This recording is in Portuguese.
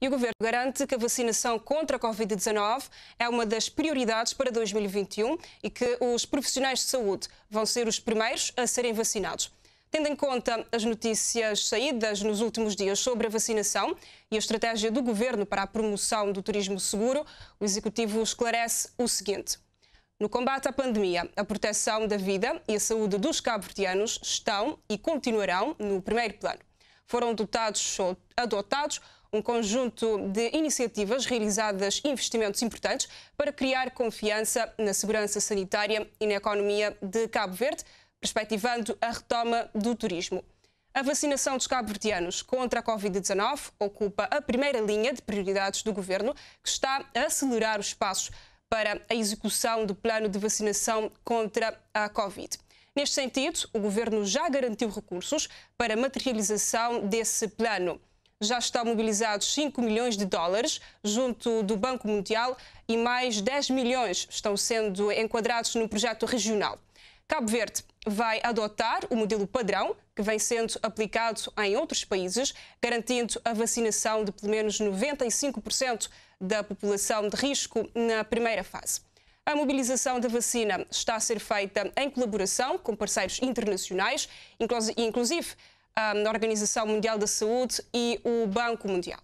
e o governo garante que a vacinação contra a Covid-19 é uma das prioridades para 2021 e que os profissionais de saúde vão ser os primeiros a serem vacinados. Tendo em conta as notícias saídas nos últimos dias sobre a vacinação e a estratégia do governo para a promoção do turismo seguro, o executivo esclarece o seguinte. No combate à pandemia, a proteção da vida e a saúde dos cabo-verdianos estão e continuarão no primeiro plano. Foram dotados, adotados um conjunto de iniciativas realizadas investimentos importantes para criar confiança na segurança sanitária e na economia de Cabo Verde, perspectivando a retoma do turismo. A vacinação dos cabo-verdianos contra a Covid-19 ocupa a primeira linha de prioridades do governo, que está a acelerar os passos para a execução do plano de vacinação contra a Covid. Neste sentido, o governo já garantiu recursos para a materialização desse plano já estão mobilizados 5 milhões de dólares junto do Banco Mundial e mais 10 milhões estão sendo enquadrados no projeto regional. Cabo Verde vai adotar o modelo padrão que vem sendo aplicado em outros países, garantindo a vacinação de pelo menos 95% da população de risco na primeira fase. A mobilização da vacina está a ser feita em colaboração com parceiros internacionais, inclusive a Organização Mundial da Saúde e o Banco Mundial.